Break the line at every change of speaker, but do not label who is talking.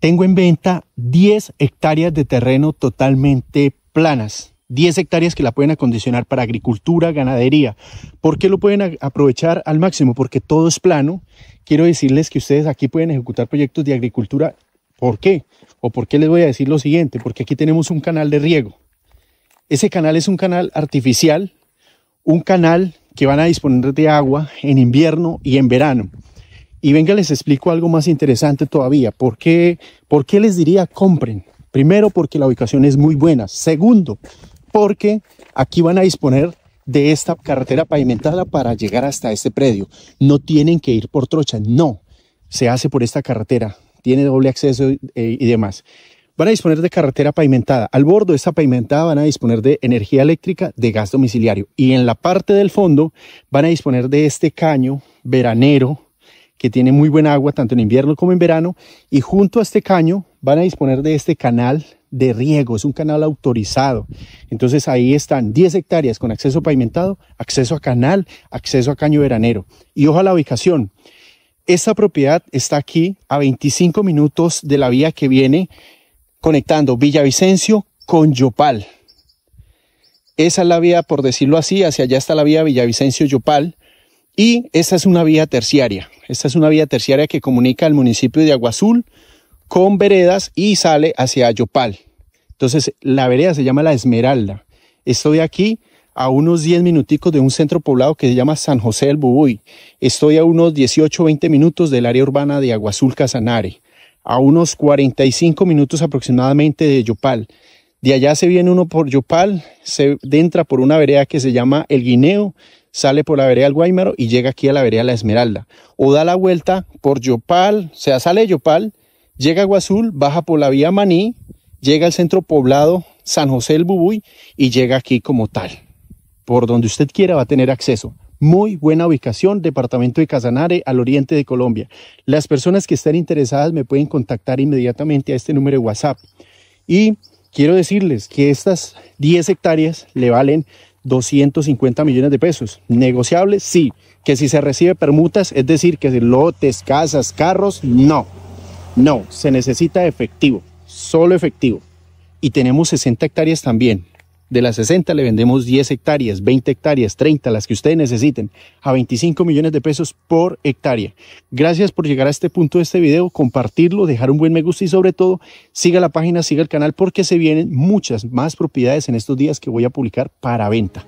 tengo en venta 10 hectáreas de terreno totalmente planas. 10 hectáreas que la pueden acondicionar para agricultura, ganadería. ¿Por qué lo pueden aprovechar al máximo? Porque todo es plano. Quiero decirles que ustedes aquí pueden ejecutar proyectos de agricultura. ¿Por qué? ¿O por qué les voy a decir lo siguiente? Porque aquí tenemos un canal de riego. Ese canal es un canal artificial, un canal que van a disponer de agua en invierno y en verano. Y venga, les explico algo más interesante todavía. ¿Por qué, ¿Por qué les diría compren? Primero, porque la ubicación es muy buena. Segundo, porque aquí van a disponer de esta carretera pavimentada para llegar hasta este predio. No tienen que ir por trocha, no. Se hace por esta carretera. Tiene doble acceso y, e, demás. Van a disponer de carretera pavimentada. Al borde de esta pavimentada van a disponer de energía eléctrica, de gas domiciliario. Y en la parte del fondo van a disponer de este caño veranero que tiene muy buena agua tanto en invierno como en verano. Y junto a este caño van a disponer de este canal de riego, es un canal autorizado. Entonces ahí están 10 hectáreas con acceso pavimentado, acceso a canal, acceso a caño veranero. Y ojalá la ubicación. Esta propiedad está aquí a 25 minutos de la vía que viene conectando Villavicencio con Yopal. Esa es la vía, por decirlo así, hacia allá está la vía Villavicencio-Yopal y esta es una vía terciaria. Esta es una vía terciaria que comunica al municipio de Aguazul con veredas y sale hacia Yopal. Entonces, la vereda se llama La Esmeralda. Estoy aquí a unos 10 minuticos de un centro poblado que se llama San José del Bubuy. Estoy a unos 18 20 minutos del área urbana de Aguazul Casanare, a unos 45 minutos aproximadamente de Yopal de allá se viene uno por Yopal, se entra por una vereda que se llama El Guineo, sale por la vereda del Guaymaro y llega aquí a la vereda La Esmeralda. O da la vuelta por Yopal, o sea, sale de Yopal, llega a Guazul, baja por la vía Maní, llega al centro poblado San José del Bubuy y llega aquí como tal. Por donde usted quiera va a tener acceso. Muy buena ubicación, departamento de Casanare, al oriente de Colombia. Las personas que estén interesadas me pueden contactar inmediatamente a este número de WhatsApp. Y Quiero decirles que estas 10 hectáreas le valen 250 millones de pesos. negociables, Sí. Que si se recibe permutas, es decir, que lotes, casas, carros, no. No, se necesita efectivo, solo efectivo. Y tenemos 60 hectáreas también, de las 60 le vendemos 10 hectáreas, 20 hectáreas, 30, las que ustedes necesiten, a 25 millones de pesos por hectárea. Gracias por llegar a este punto de este video, compartirlo, dejar un buen me gusta y sobre todo siga la página, siga el canal porque se vienen muchas más propiedades en estos días que voy a publicar para venta.